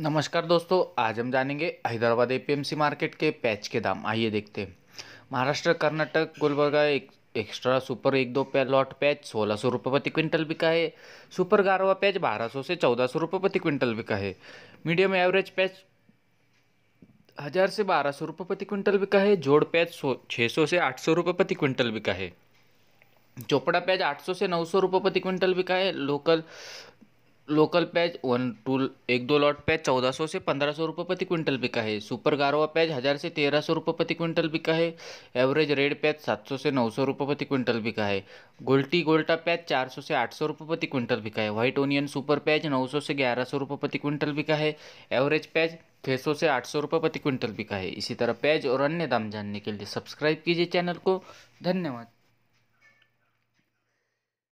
नमस्कार दोस्तों आज हम जानेंगे हैदराबाद एपीएमसी मार्केट के पैच के दाम आइए देखते हैं महाराष्ट्र कर्नाटक गुलबर्गा एक एक्स्ट्रा सुपर एक दो पे लॉट पैच सोलह सौ रुपये प्रति क्विंटल बिका है सुपर गारवा पैच बारह सौ से चौदह सौ रुपये प्रति क्विंटल बिका है मीडियम एवरेज पैच हज़ार से बारह सौ रुपये प्रति क्विंटल बिका है जोड़ पैच सौ छः सौ से आठ सौ रुपये प्रति क्विंटल बिका है चोपड़ा आठ सौ से नौ सौ रुपये प्रति क्विंटल बिका है लोकल लोकल पैज वन टू एक दो लॉट पैज चौदह सौ से पंद्रह सौ रुपये प्रति क्विंटल बिका है सुपर गारवा पैज हज़ार से तेरह सौ रुपये प्रति क्विंटल बिका है एवरेज रेड पैज सात सौ से नौ सौ रुपये प्रति क्विंटल बिका है गोल्टी गोल्टा पैज चार सौ से आठ सौ रुपये प्रति क्विंटल बिका है व्हाइट ओनियन सुपर पैज नौ सौ से ग्यारह सौ रुपये प्रति क्विंटल बिका है एवरेज पैज छः सौ से आठ सौ रुपये प्रति क्विंटल बिका है इसी तरह पैज और अन्य दाम जानने के लिए सब्सक्राइब कीजिए चैनल को धन्यवाद